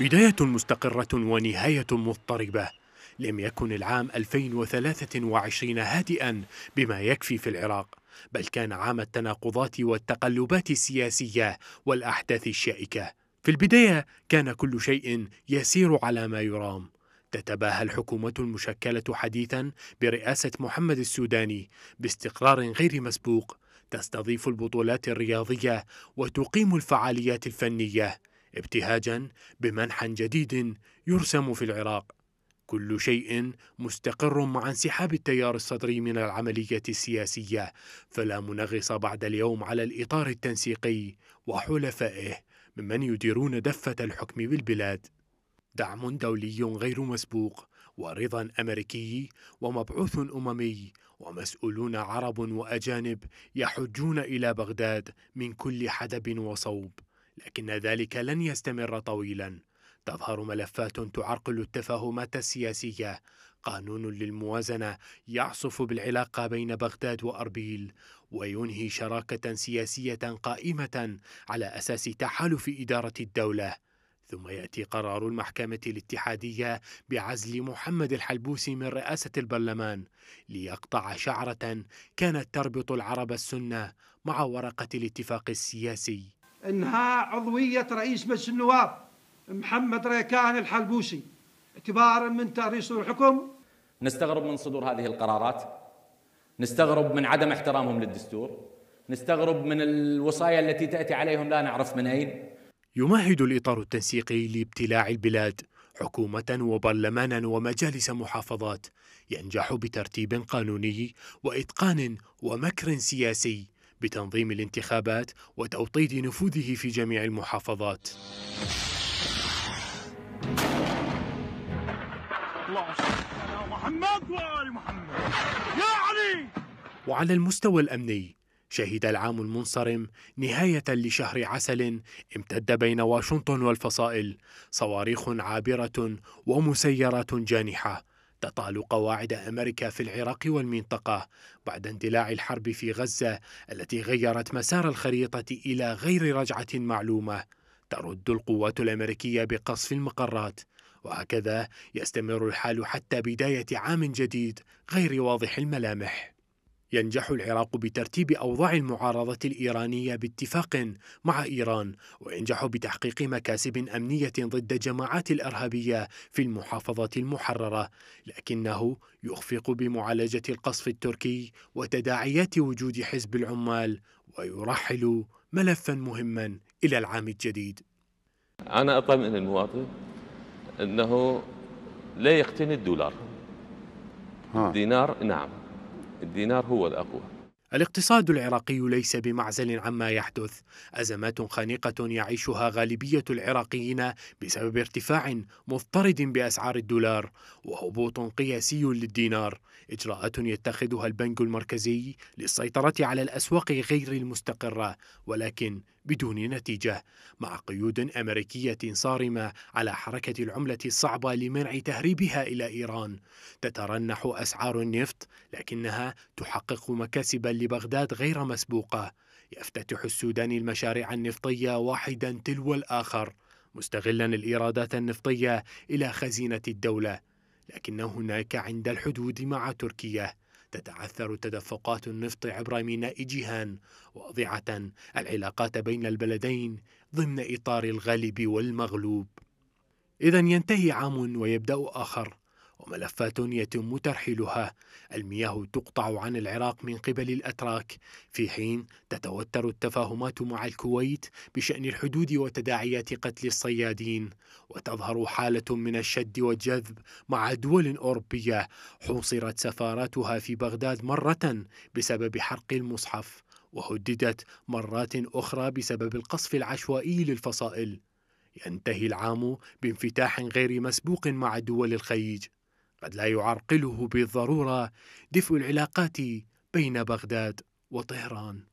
بداية مستقرة ونهاية مضطربة لم يكن العام 2023 هادئا بما يكفي في العراق بل كان عام التناقضات والتقلبات السياسية والأحداث الشائكة في البداية كان كل شيء يسير على ما يرام تتباهى الحكومة المشكلة حديثا برئاسة محمد السوداني باستقرار غير مسبوق تستضيف البطولات الرياضية وتقيم الفعاليات الفنية ابتهاجا بمنحى جديد يرسم في العراق كل شيء مستقر مع انسحاب التيار الصدري من العملية السياسية فلا منغص بعد اليوم على الإطار التنسيقي وحلفائه ممن يديرون دفة الحكم بالبلاد دعم دولي غير مسبوق ورضا أمريكي ومبعوث أممي ومسؤولون عرب وأجانب يحجون إلى بغداد من كل حدب وصوب لكن ذلك لن يستمر طويلا تظهر ملفات تعرقل التفاهمات السياسية قانون للموازنة يعصف بالعلاقة بين بغداد وأربيل وينهي شراكة سياسية قائمة على أساس تحالف إدارة الدولة ثم يأتي قرار المحكمة الاتحادية بعزل محمد الحلبوسي من رئاسة البرلمان ليقطع شعرة كانت تربط العرب السنة مع ورقة الاتفاق السياسي انهاء عضويه رئيس مجلس النواب محمد ريكان الحلبوسي اعتبارا من تاريخ الحكم نستغرب من صدور هذه القرارات نستغرب من عدم احترامهم للدستور نستغرب من الوصايا التي تاتي عليهم لا نعرف من اين يمهد الاطار التنسيقي لابتلاع البلاد حكومة وبرلمانا ومجالس محافظات ينجح بترتيب قانوني وإتقان ومكر سياسي بتنظيم الانتخابات وتوطيد نفوذه في جميع المحافظات يا علي وعلى المستوى الأمني شهد العام المنصرم نهاية لشهر عسل امتد بين واشنطن والفصائل صواريخ عابرة ومسيرات جانحة تطال قواعد أمريكا في العراق والمنطقة بعد اندلاع الحرب في غزة التي غيرت مسار الخريطة إلى غير رجعة معلومة ترد القوات الأمريكية بقصف المقرات وهكذا يستمر الحال حتى بداية عام جديد غير واضح الملامح ينجح العراق بترتيب أوضاع المعارضة الإيرانية باتفاق مع إيران وينجح بتحقيق مكاسب أمنية ضد جماعات الإرهابية في المحافظة المحررة لكنه يخفق بمعالجة القصف التركي وتداعيات وجود حزب العمال ويرحل ملفا مهما إلى العام الجديد أنا أطمئن المواطن أنه لا يقتني الدولار دينار نعم الدينار هو الأقوى الاقتصاد العراقي ليس بمعزل عما يحدث ازمات خانقه يعيشها غالبيه العراقيين بسبب ارتفاع مضطرد باسعار الدولار وهبوط قياسي للدينار اجراءات يتخذها البنك المركزي للسيطره على الاسواق غير المستقره ولكن بدون نتيجة مع قيود أمريكية صارمة على حركة العملة الصعبة لمنع تهريبها إلى إيران تترنح أسعار النفط لكنها تحقق مكاسبا لبغداد غير مسبوقة يفتتح السودان المشاريع النفطية واحدا تلو الآخر مستغلا الإيرادات النفطية إلى خزينة الدولة لكن هناك عند الحدود مع تركيا تتعثر تدفقات النفط عبر ميناء جيهان واضعه العلاقات بين البلدين ضمن اطار الغالب والمغلوب اذا ينتهي عام ويبدا اخر وملفات يتم ترحيلها المياه تقطع عن العراق من قبل الأتراك في حين تتوتر التفاهمات مع الكويت بشأن الحدود وتداعيات قتل الصيادين وتظهر حالة من الشد والجذب مع دول أوروبية حوصرت سفاراتها في بغداد مرة بسبب حرق المصحف وهددت مرات أخرى بسبب القصف العشوائي للفصائل ينتهي العام بانفتاح غير مسبوق مع دول الخليج قد لا يعرقله بالضروره دفء العلاقات بين بغداد وطهران